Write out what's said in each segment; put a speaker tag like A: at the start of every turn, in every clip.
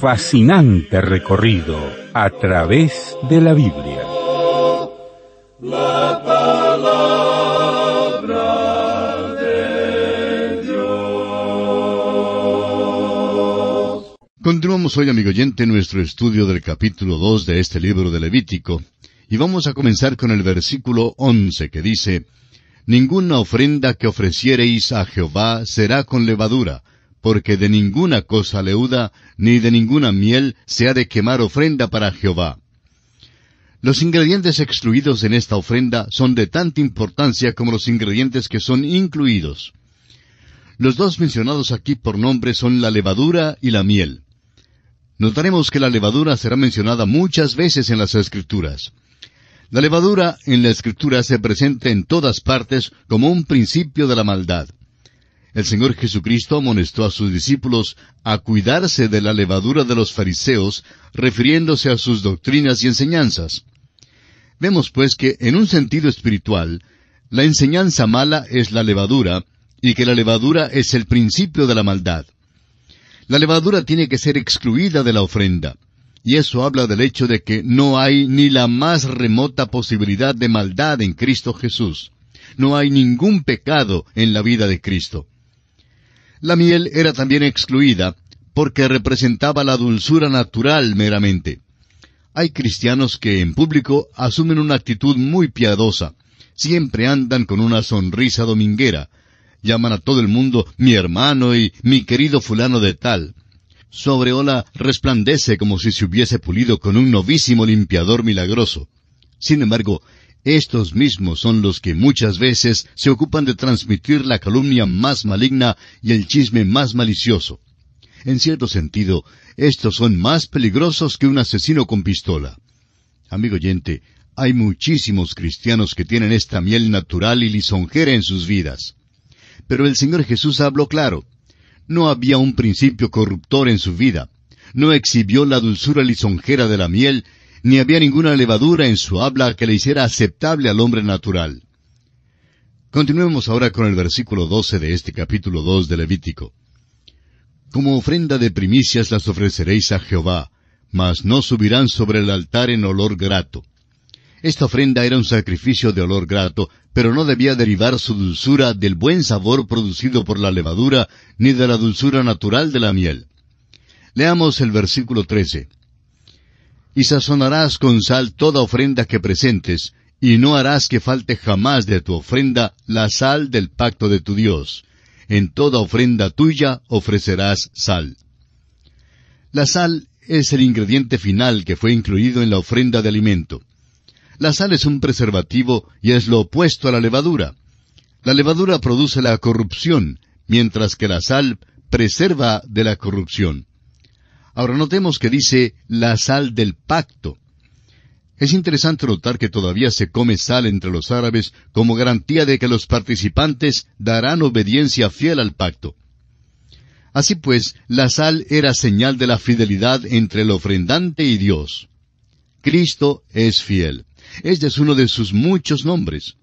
A: fascinante recorrido a través de la Biblia. Continuamos hoy, amigo oyente, nuestro estudio del capítulo 2 de este libro de Levítico, y vamos a comenzar con el versículo 11 que dice, Ninguna ofrenda que ofreciereis a Jehová será con levadura, porque de ninguna cosa leuda, ni de ninguna miel se ha de quemar ofrenda para Jehová. Los ingredientes excluidos en esta ofrenda son de tanta importancia como los ingredientes que son incluidos. Los dos mencionados aquí por nombre son la levadura y la miel. Notaremos que la levadura será mencionada muchas veces en las Escrituras. La levadura en la Escritura se presenta en todas partes como un principio de la maldad el Señor Jesucristo amonestó a sus discípulos a cuidarse de la levadura de los fariseos, refiriéndose a sus doctrinas y enseñanzas. Vemos pues que, en un sentido espiritual, la enseñanza mala es la levadura, y que la levadura es el principio de la maldad. La levadura tiene que ser excluida de la ofrenda, y eso habla del hecho de que no hay ni la más remota posibilidad de maldad en Cristo Jesús. No hay ningún pecado en la vida de Cristo. La miel era también excluida porque representaba la dulzura natural meramente. Hay cristianos que en público asumen una actitud muy piadosa. Siempre andan con una sonrisa dominguera. Llaman a todo el mundo mi hermano y mi querido fulano de tal. Sobre ola resplandece como si se hubiese pulido con un novísimo limpiador milagroso. Sin embargo, estos mismos son los que muchas veces se ocupan de transmitir la calumnia más maligna y el chisme más malicioso. En cierto sentido, estos son más peligrosos que un asesino con pistola. Amigo oyente, hay muchísimos cristianos que tienen esta miel natural y lisonjera en sus vidas. Pero el Señor Jesús habló claro. No había un principio corruptor en su vida. No exhibió la dulzura lisonjera de la miel, ni había ninguna levadura en su habla que le hiciera aceptable al hombre natural. Continuemos ahora con el versículo 12 de este capítulo 2 de Levítico. Como ofrenda de primicias las ofreceréis a Jehová, mas no subirán sobre el altar en olor grato. Esta ofrenda era un sacrificio de olor grato, pero no debía derivar su dulzura del buen sabor producido por la levadura, ni de la dulzura natural de la miel. Leamos el versículo 13 y sazonarás con sal toda ofrenda que presentes, y no harás que falte jamás de tu ofrenda la sal del pacto de tu Dios. En toda ofrenda tuya ofrecerás sal. La sal es el ingrediente final que fue incluido en la ofrenda de alimento. La sal es un preservativo y es lo opuesto a la levadura. La levadura produce la corrupción, mientras que la sal preserva de la corrupción. Ahora notemos que dice la sal del pacto. Es interesante notar que todavía se come sal entre los árabes como garantía de que los participantes darán obediencia fiel al pacto. Así pues, la sal era señal de la fidelidad entre el ofrendante y Dios. Cristo es fiel. Este es uno de sus muchos nombres.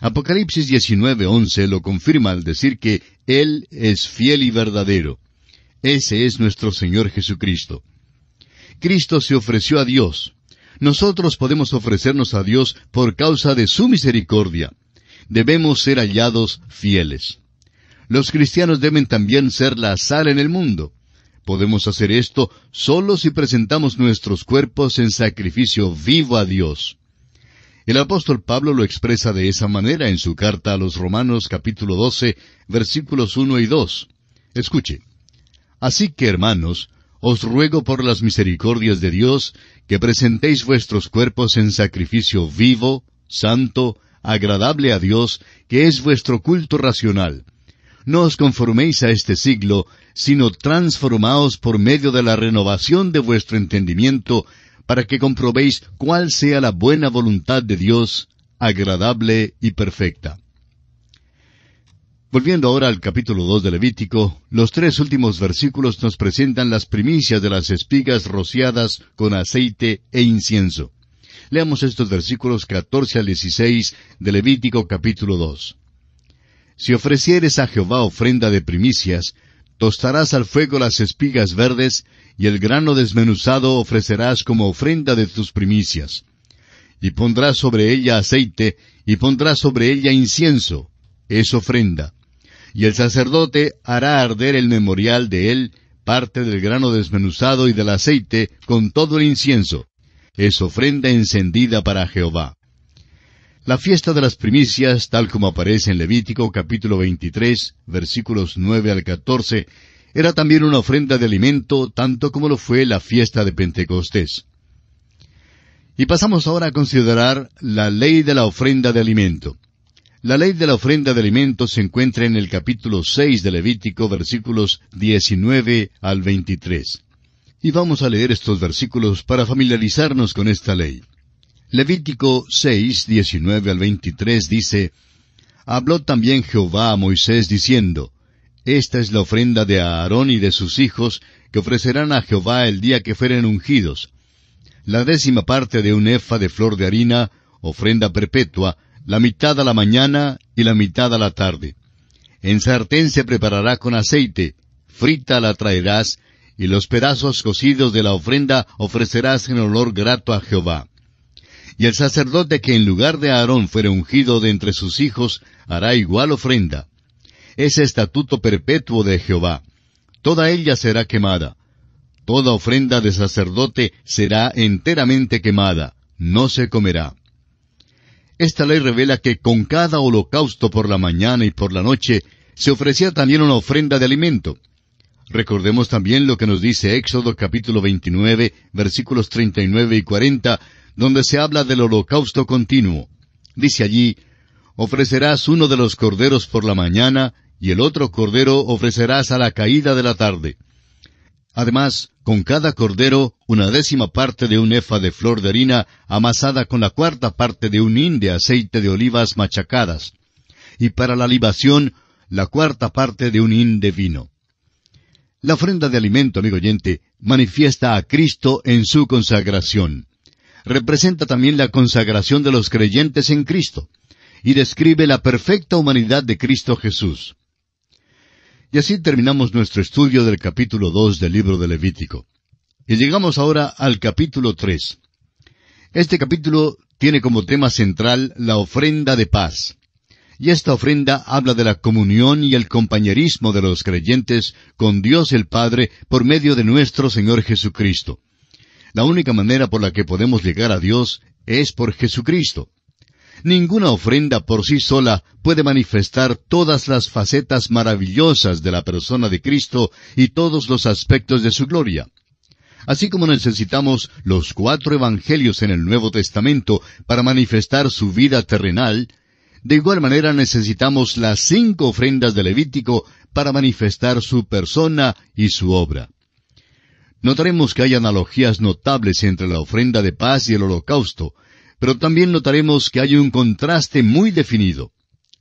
A: Apocalipsis 19:11 lo confirma al decir que Él es fiel y verdadero. Ese es nuestro Señor Jesucristo. Cristo se ofreció a Dios. Nosotros podemos ofrecernos a Dios por causa de su misericordia. Debemos ser hallados fieles. Los cristianos deben también ser la sal en el mundo. Podemos hacer esto solo si presentamos nuestros cuerpos en sacrificio vivo a Dios. El apóstol Pablo lo expresa de esa manera en su carta a los Romanos capítulo 12, versículos 1 y 2. Escuche. Así que, hermanos, os ruego por las misericordias de Dios que presentéis vuestros cuerpos en sacrificio vivo, santo, agradable a Dios, que es vuestro culto racional. No os conforméis a este siglo, sino transformaos por medio de la renovación de vuestro entendimiento, para que comprobéis cuál sea la buena voluntad de Dios, agradable y perfecta. Volviendo ahora al capítulo 2 de Levítico, los tres últimos versículos nos presentan las primicias de las espigas rociadas con aceite e incienso. Leamos estos versículos 14 al 16 de Levítico capítulo 2. Si ofrecieres a Jehová ofrenda de primicias, tostarás al fuego las espigas verdes, y el grano desmenuzado ofrecerás como ofrenda de tus primicias. Y pondrás sobre ella aceite, y pondrás sobre ella incienso, es ofrenda y el sacerdote hará arder el memorial de él, parte del grano desmenuzado y del aceite, con todo el incienso. Es ofrenda encendida para Jehová. La fiesta de las primicias, tal como aparece en Levítico capítulo 23, versículos 9 al 14, era también una ofrenda de alimento, tanto como lo fue la fiesta de Pentecostés. Y pasamos ahora a considerar la ley de la ofrenda de alimento. La ley de la ofrenda de alimentos se encuentra en el capítulo 6 de Levítico, versículos 19 al 23. Y vamos a leer estos versículos para familiarizarnos con esta ley. Levítico 6, 19 al 23 dice, Habló también Jehová a Moisés diciendo, Esta es la ofrenda de Aarón y de sus hijos, que ofrecerán a Jehová el día que fueren ungidos. La décima parte de un efa de flor de harina, ofrenda perpetua, la mitad a la mañana y la mitad a la tarde. En sartén se preparará con aceite, frita la traerás, y los pedazos cocidos de la ofrenda ofrecerás en olor grato a Jehová. Y el sacerdote que en lugar de Aarón fuere ungido de entre sus hijos, hará igual ofrenda. Es estatuto perpetuo de Jehová. Toda ella será quemada. Toda ofrenda de sacerdote será enteramente quemada, no se comerá. Esta ley revela que con cada holocausto por la mañana y por la noche se ofrecía también una ofrenda de alimento. Recordemos también lo que nos dice Éxodo capítulo 29, versículos 39 y 40, donde se habla del holocausto continuo. Dice allí, ofrecerás uno de los corderos por la mañana y el otro cordero ofrecerás a la caída de la tarde. Además, con cada cordero una décima parte de un efa de flor de harina amasada con la cuarta parte de un hin de aceite de olivas machacadas, y para la libación la cuarta parte de un hin de vino. La ofrenda de alimento, amigo oyente, manifiesta a Cristo en su consagración. Representa también la consagración de los creyentes en Cristo y describe la perfecta humanidad de Cristo Jesús. Y así terminamos nuestro estudio del capítulo 2 del libro de Levítico. Y llegamos ahora al capítulo 3. Este capítulo tiene como tema central la ofrenda de paz. Y esta ofrenda habla de la comunión y el compañerismo de los creyentes con Dios el Padre por medio de nuestro Señor Jesucristo. La única manera por la que podemos llegar a Dios es por Jesucristo. Ninguna ofrenda por sí sola puede manifestar todas las facetas maravillosas de la persona de Cristo y todos los aspectos de su gloria. Así como necesitamos los cuatro evangelios en el Nuevo Testamento para manifestar su vida terrenal, de igual manera necesitamos las cinco ofrendas de Levítico para manifestar su persona y su obra. Notaremos que hay analogías notables entre la ofrenda de paz y el holocausto, pero también notaremos que hay un contraste muy definido.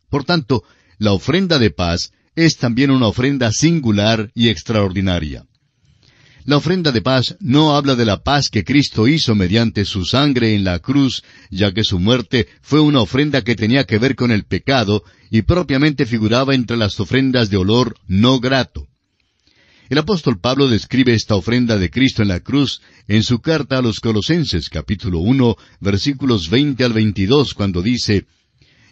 A: Por tanto, la ofrenda de paz es también una ofrenda singular y extraordinaria. La ofrenda de paz no habla de la paz que Cristo hizo mediante su sangre en la cruz, ya que su muerte fue una ofrenda que tenía que ver con el pecado y propiamente figuraba entre las ofrendas de olor no grato. El apóstol Pablo describe esta ofrenda de Cristo en la cruz en su carta a los Colosenses capítulo 1 versículos 20 al 22 cuando dice,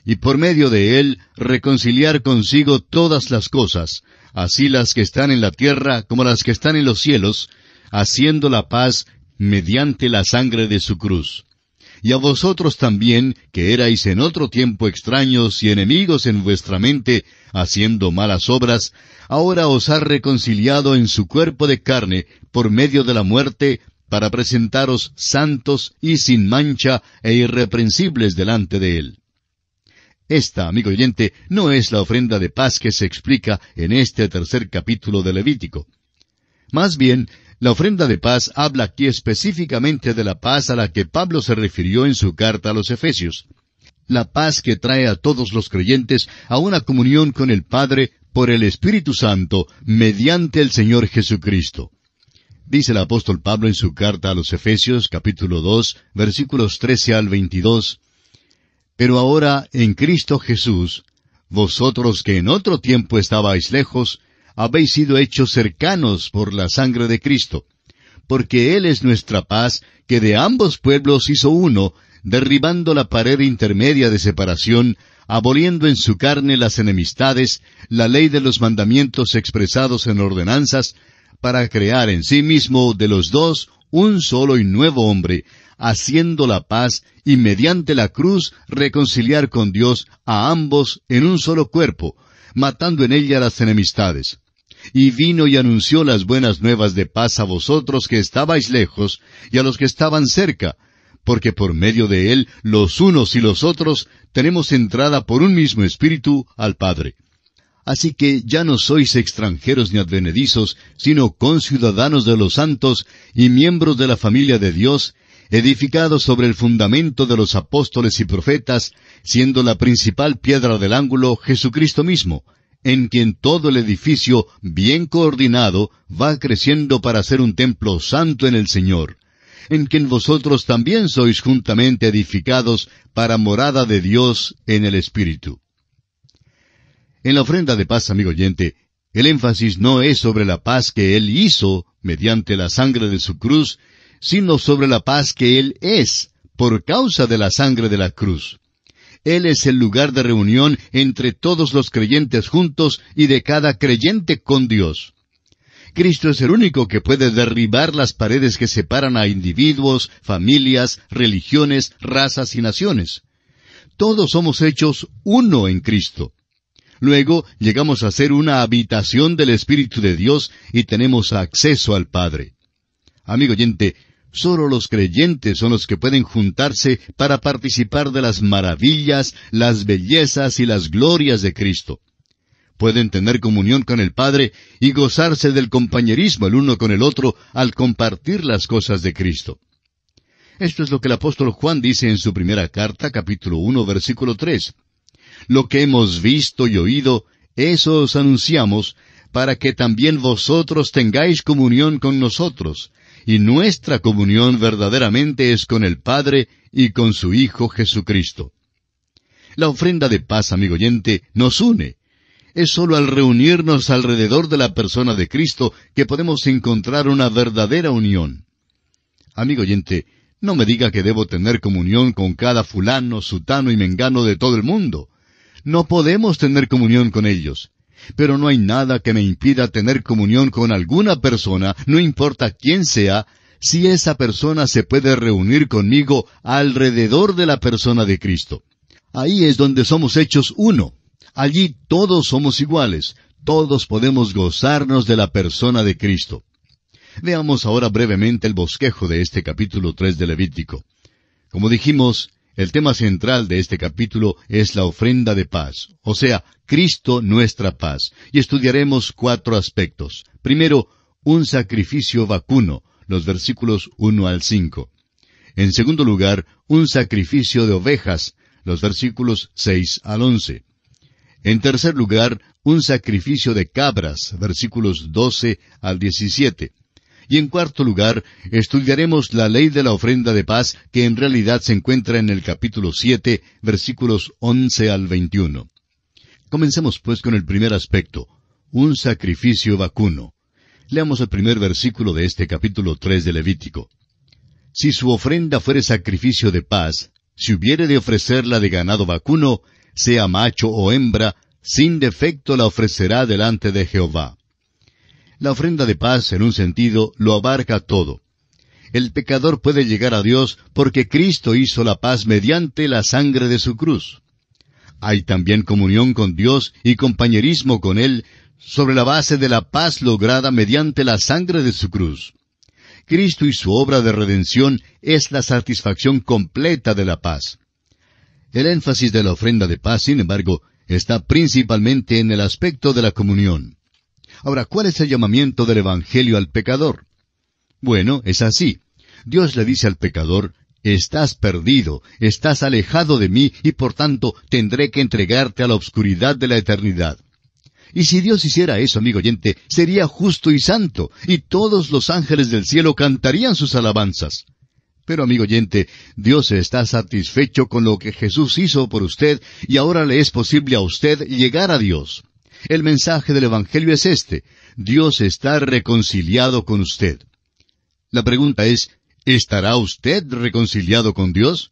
A: y por medio de él reconciliar consigo todas las cosas, así las que están en la tierra como las que están en los cielos, haciendo la paz mediante la sangre de su cruz. Y a vosotros también, que erais en otro tiempo extraños y enemigos en vuestra mente, haciendo malas obras, ahora os ha reconciliado en su cuerpo de carne por medio de la muerte, para presentaros santos y sin mancha e irreprensibles delante de él esta, amigo oyente, no es la ofrenda de paz que se explica en este tercer capítulo de Levítico. Más bien, la ofrenda de paz habla aquí específicamente de la paz a la que Pablo se refirió en su carta a los Efesios. La paz que trae a todos los creyentes a una comunión con el Padre por el Espíritu Santo mediante el Señor Jesucristo. Dice el apóstol Pablo en su carta a los Efesios capítulo 2 versículos 13 al 22, pero ahora en Cristo Jesús, vosotros que en otro tiempo estabais lejos, habéis sido hechos cercanos por la sangre de Cristo, porque Él es nuestra paz, que de ambos pueblos hizo uno, derribando la pared intermedia de separación, aboliendo en su carne las enemistades, la ley de los mandamientos expresados en ordenanzas, para crear en sí mismo de los dos un solo y nuevo hombre, haciendo la paz y mediante la cruz reconciliar con Dios a ambos en un solo cuerpo, matando en ella las enemistades. Y vino y anunció las buenas nuevas de paz a vosotros que estabais lejos y a los que estaban cerca, porque por medio de él los unos y los otros tenemos entrada por un mismo espíritu al Padre. Así que ya no sois extranjeros ni advenedizos, sino conciudadanos de los santos y miembros de la familia de Dios, edificado sobre el fundamento de los apóstoles y profetas, siendo la principal piedra del ángulo Jesucristo mismo, en quien todo el edificio bien coordinado va creciendo para ser un templo santo en el Señor, en quien vosotros también sois juntamente edificados para morada de Dios en el Espíritu. En la ofrenda de paz, amigo oyente, el énfasis no es sobre la paz que Él hizo mediante la sangre de su cruz, sino sobre la paz que Él es, por causa de la sangre de la cruz. Él es el lugar de reunión entre todos los creyentes juntos y de cada creyente con Dios. Cristo es el único que puede derribar las paredes que separan a individuos, familias, religiones, razas y naciones. Todos somos hechos uno en Cristo. Luego llegamos a ser una habitación del Espíritu de Dios y tenemos acceso al Padre. Amigo oyente, Solo los creyentes son los que pueden juntarse para participar de las maravillas, las bellezas y las glorias de Cristo. Pueden tener comunión con el Padre y gozarse del compañerismo el uno con el otro al compartir las cosas de Cristo. Esto es lo que el apóstol Juan dice en su primera carta, capítulo 1, versículo 3. Lo que hemos visto y oído, eso os anunciamos, para que también vosotros tengáis comunión con nosotros y nuestra comunión verdaderamente es con el Padre y con su Hijo Jesucristo. La ofrenda de paz, amigo oyente, nos une. Es sólo al reunirnos alrededor de la persona de Cristo que podemos encontrar una verdadera unión. Amigo oyente, no me diga que debo tener comunión con cada fulano, sutano y mengano de todo el mundo. No podemos tener comunión con ellos pero no hay nada que me impida tener comunión con alguna persona, no importa quién sea, si esa persona se puede reunir conmigo alrededor de la persona de Cristo. Ahí es donde somos hechos uno. Allí todos somos iguales, todos podemos gozarnos de la persona de Cristo. Veamos ahora brevemente el bosquejo de este capítulo tres de Levítico. Como dijimos, el tema central de este capítulo es la ofrenda de paz, o sea, Cristo nuestra paz, y estudiaremos cuatro aspectos. Primero, un sacrificio vacuno, los versículos 1 al 5. En segundo lugar, un sacrificio de ovejas, los versículos 6 al 11. En tercer lugar, un sacrificio de cabras, versículos 12 al 17. Y en cuarto lugar, estudiaremos la ley de la ofrenda de paz que en realidad se encuentra en el capítulo 7, versículos 11 al 21. Comencemos pues con el primer aspecto, un sacrificio vacuno. Leamos el primer versículo de este capítulo 3 de Levítico. Si su ofrenda fuere sacrificio de paz, si hubiere de ofrecerla de ganado vacuno, sea macho o hembra, sin defecto la ofrecerá delante de Jehová. La ofrenda de paz, en un sentido, lo abarca todo. El pecador puede llegar a Dios porque Cristo hizo la paz mediante la sangre de su cruz. Hay también comunión con Dios y compañerismo con Él sobre la base de la paz lograda mediante la sangre de su cruz. Cristo y su obra de redención es la satisfacción completa de la paz. El énfasis de la ofrenda de paz, sin embargo, está principalmente en el aspecto de la comunión. Ahora, ¿cuál es el llamamiento del Evangelio al pecador? Bueno, es así. Dios le dice al pecador, estás perdido, estás alejado de mí y por tanto tendré que entregarte a la obscuridad de la eternidad. Y si Dios hiciera eso, amigo oyente, sería justo y santo, y todos los ángeles del cielo cantarían sus alabanzas. Pero, amigo oyente, Dios está satisfecho con lo que Jesús hizo por usted, y ahora le es posible a usted llegar a Dios. El mensaje del Evangelio es este. Dios está reconciliado con usted. La pregunta es, ¿estará usted reconciliado con Dios?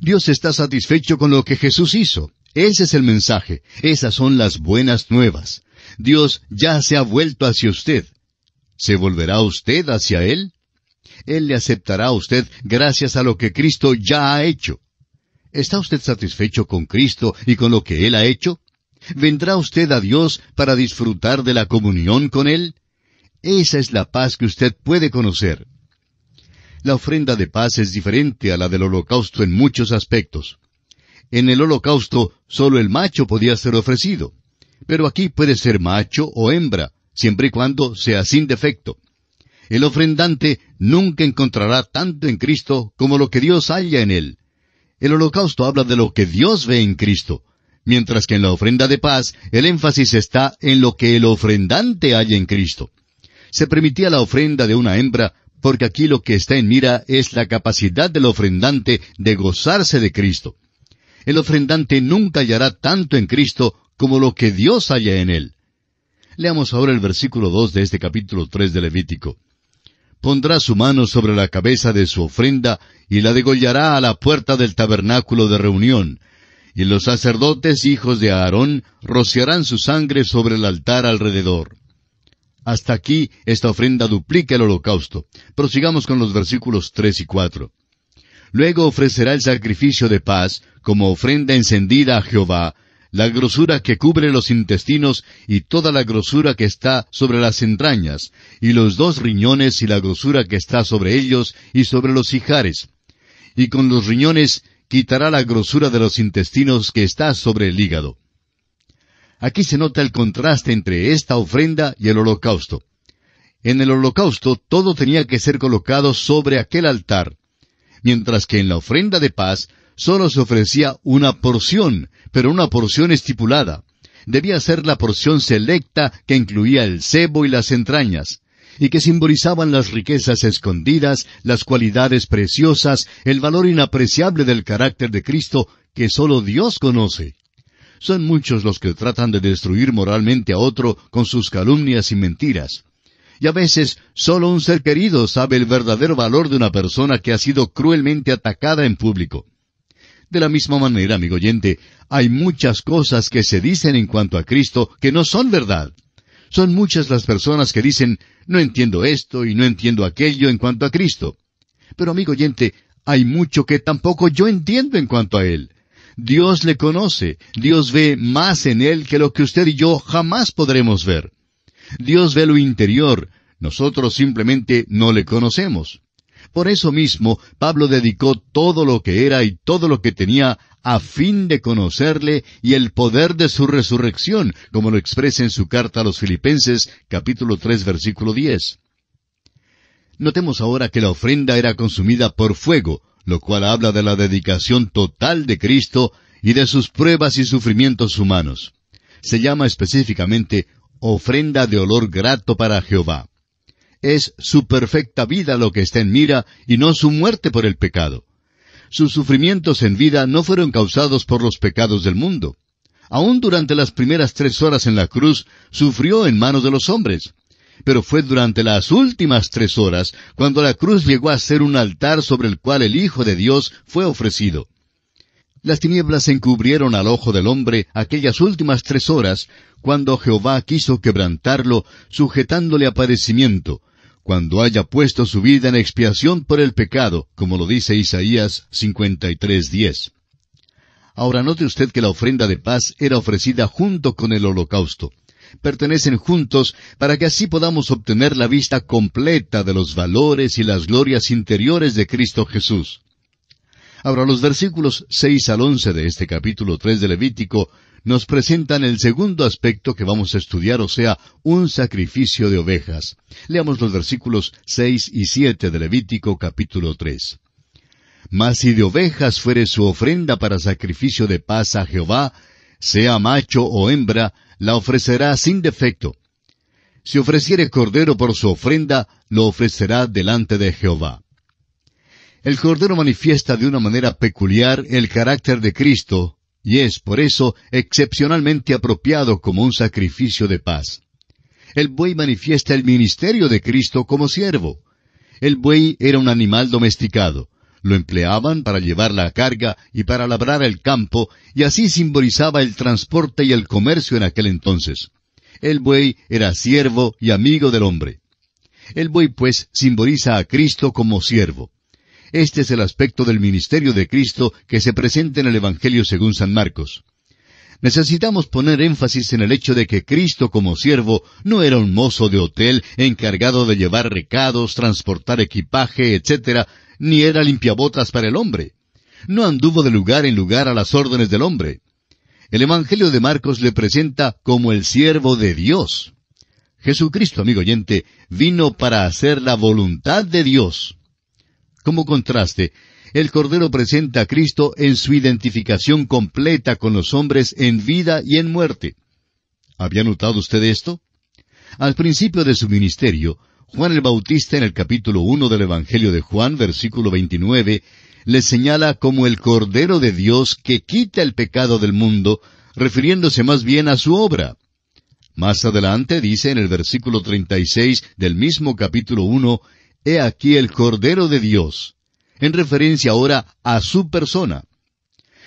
A: Dios está satisfecho con lo que Jesús hizo. Ese es el mensaje. Esas son las buenas nuevas. Dios ya se ha vuelto hacia usted. ¿Se volverá usted hacia Él? Él le aceptará a usted gracias a lo que Cristo ya ha hecho. ¿Está usted satisfecho con Cristo y con lo que Él ha hecho? ¿Vendrá usted a Dios para disfrutar de la comunión con Él? Esa es la paz que usted puede conocer. La ofrenda de paz es diferente a la del holocausto en muchos aspectos. En el holocausto solo el macho podía ser ofrecido, pero aquí puede ser macho o hembra, siempre y cuando sea sin defecto. El ofrendante nunca encontrará tanto en Cristo como lo que Dios halla en él. El holocausto habla de lo que Dios ve en Cristo, mientras que en la ofrenda de paz el énfasis está en lo que el ofrendante haya en Cristo. Se permitía la ofrenda de una hembra porque aquí lo que está en mira es la capacidad del ofrendante de gozarse de Cristo. El ofrendante nunca hallará tanto en Cristo como lo que Dios haya en él. Leamos ahora el versículo 2 de este capítulo tres de Levítico. Pondrá su mano sobre la cabeza de su ofrenda y la degollará a la puerta del tabernáculo de reunión, y los sacerdotes hijos de Aarón rociarán su sangre sobre el altar alrededor. Hasta aquí esta ofrenda duplica el holocausto. Prosigamos con los versículos tres y cuatro. Luego ofrecerá el sacrificio de paz como ofrenda encendida a Jehová, la grosura que cubre los intestinos y toda la grosura que está sobre las entrañas, y los dos riñones y la grosura que está sobre ellos y sobre los hijares. Y con los riñones quitará la grosura de los intestinos que está sobre el hígado. Aquí se nota el contraste entre esta ofrenda y el holocausto. En el holocausto todo tenía que ser colocado sobre aquel altar, mientras que en la ofrenda de paz solo se ofrecía una porción, pero una porción estipulada. Debía ser la porción selecta que incluía el cebo y las entrañas y que simbolizaban las riquezas escondidas, las cualidades preciosas, el valor inapreciable del carácter de Cristo que sólo Dios conoce. Son muchos los que tratan de destruir moralmente a otro con sus calumnias y mentiras. Y a veces sólo un ser querido sabe el verdadero valor de una persona que ha sido cruelmente atacada en público. De la misma manera, amigo oyente, hay muchas cosas que se dicen en cuanto a Cristo que no son verdad. Son muchas las personas que dicen, no entiendo esto y no entiendo aquello en cuanto a Cristo. Pero amigo oyente, hay mucho que tampoco yo entiendo en cuanto a Él. Dios le conoce, Dios ve más en Él que lo que usted y yo jamás podremos ver. Dios ve lo interior, nosotros simplemente no le conocemos. Por eso mismo, Pablo dedicó todo lo que era y todo lo que tenía a fin de conocerle y el poder de su resurrección, como lo expresa en su carta a los Filipenses, capítulo 3, versículo 10. Notemos ahora que la ofrenda era consumida por fuego, lo cual habla de la dedicación total de Cristo y de sus pruebas y sufrimientos humanos. Se llama específicamente ofrenda de olor grato para Jehová. Es su perfecta vida lo que está en mira y no su muerte por el pecado. Sus sufrimientos en vida no fueron causados por los pecados del mundo. Aún durante las primeras tres horas en la cruz, sufrió en manos de los hombres. Pero fue durante las últimas tres horas cuando la cruz llegó a ser un altar sobre el cual el Hijo de Dios fue ofrecido. Las tinieblas encubrieron al ojo del hombre aquellas últimas tres horas, cuando Jehová quiso quebrantarlo, sujetándole a padecimiento, cuando haya puesto su vida en expiación por el pecado, como lo dice Isaías 53.10. Ahora note usted que la ofrenda de paz era ofrecida junto con el holocausto. Pertenecen juntos para que así podamos obtener la vista completa de los valores y las glorias interiores de Cristo Jesús. Ahora los versículos 6 al 11 de este capítulo tres de Levítico nos presentan el segundo aspecto que vamos a estudiar, o sea, un sacrificio de ovejas. Leamos los versículos 6 y 7 de Levítico capítulo 3. Mas si de ovejas fuere su ofrenda para sacrificio de paz a Jehová, sea macho o hembra, la ofrecerá sin defecto. Si ofreciere cordero por su ofrenda, lo ofrecerá delante de Jehová. El cordero manifiesta de una manera peculiar el carácter de Cristo, y es por eso excepcionalmente apropiado como un sacrificio de paz. El buey manifiesta el ministerio de Cristo como siervo. El buey era un animal domesticado. Lo empleaban para llevar la carga y para labrar el campo, y así simbolizaba el transporte y el comercio en aquel entonces. El buey era siervo y amigo del hombre. El buey, pues, simboliza a Cristo como siervo. Este es el aspecto del ministerio de Cristo que se presenta en el Evangelio según San Marcos. Necesitamos poner énfasis en el hecho de que Cristo como siervo no era un mozo de hotel encargado de llevar recados, transportar equipaje, etc., ni era limpiabotas para el hombre. No anduvo de lugar en lugar a las órdenes del hombre. El Evangelio de Marcos le presenta como el siervo de Dios. Jesucristo, amigo oyente, vino para hacer la voluntad de Dios. Como contraste, el Cordero presenta a Cristo en su identificación completa con los hombres en vida y en muerte. ¿Había notado usted esto? Al principio de su ministerio, Juan el Bautista en el capítulo 1 del Evangelio de Juan, versículo 29, le señala como el Cordero de Dios que quita el pecado del mundo, refiriéndose más bien a su obra. Más adelante dice en el versículo 36 del mismo capítulo 1, He aquí el Cordero de Dios, en referencia ahora a su persona.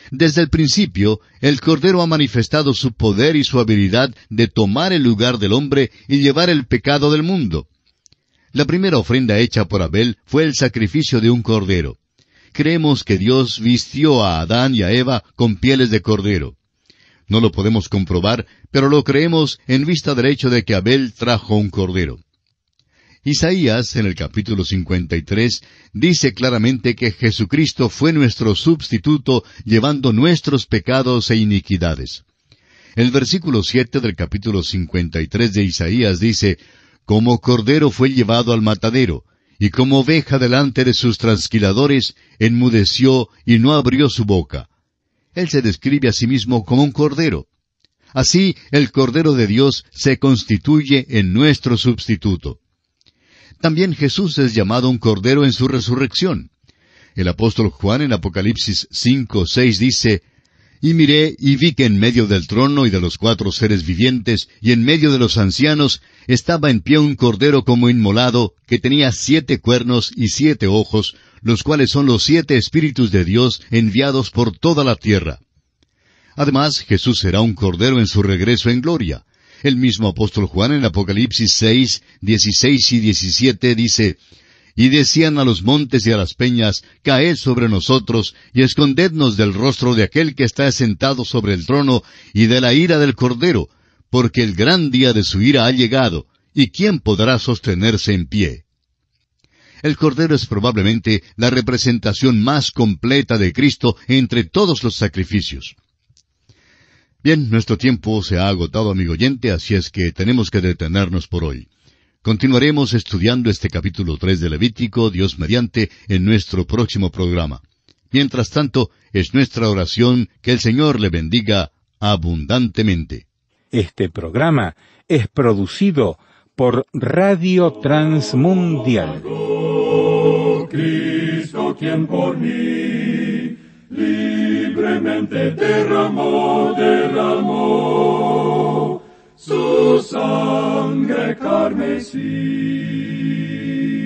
A: Desde el principio, el Cordero ha manifestado su poder y su habilidad de tomar el lugar del hombre y llevar el pecado del mundo. La primera ofrenda hecha por Abel fue el sacrificio de un cordero. Creemos que Dios vistió a Adán y a Eva con pieles de cordero. No lo podemos comprobar, pero lo creemos en vista derecho de que Abel trajo un cordero. Isaías, en el capítulo 53, dice claramente que Jesucristo fue nuestro sustituto llevando nuestros pecados e iniquidades. El versículo 7 del capítulo 53 de Isaías dice, Como cordero fue llevado al matadero, y como oveja delante de sus transquiladores, enmudeció y no abrió su boca. Él se describe a sí mismo como un cordero. Así, el Cordero de Dios se constituye en nuestro sustituto. También Jesús es llamado un Cordero en su resurrección. El apóstol Juan en Apocalipsis 5, 6 dice, Y miré y vi que en medio del trono y de los cuatro seres vivientes y en medio de los ancianos estaba en pie un Cordero como inmolado, que tenía siete cuernos y siete ojos, los cuales son los siete espíritus de Dios enviados por toda la tierra. Además, Jesús será un Cordero en su regreso en gloria. El mismo apóstol Juan en Apocalipsis 6, 16 y 17 dice, Y decían a los montes y a las peñas, Caed sobre nosotros, y escondednos del rostro de aquel que está sentado sobre el trono, y de la ira del Cordero, porque el gran día de su ira ha llegado, y quién podrá sostenerse en pie. El Cordero es probablemente la representación más completa de Cristo entre todos los sacrificios. Bien, nuestro tiempo se ha agotado, amigo oyente, así es que tenemos que detenernos por hoy. Continuaremos estudiando este capítulo 3 de Levítico, Dios mediante, en nuestro próximo programa. Mientras tanto, es nuestra oración que el Señor le bendiga abundantemente. Este programa es producido por Radio Transmundial. Oh, libremente terra moder su sangre carmesi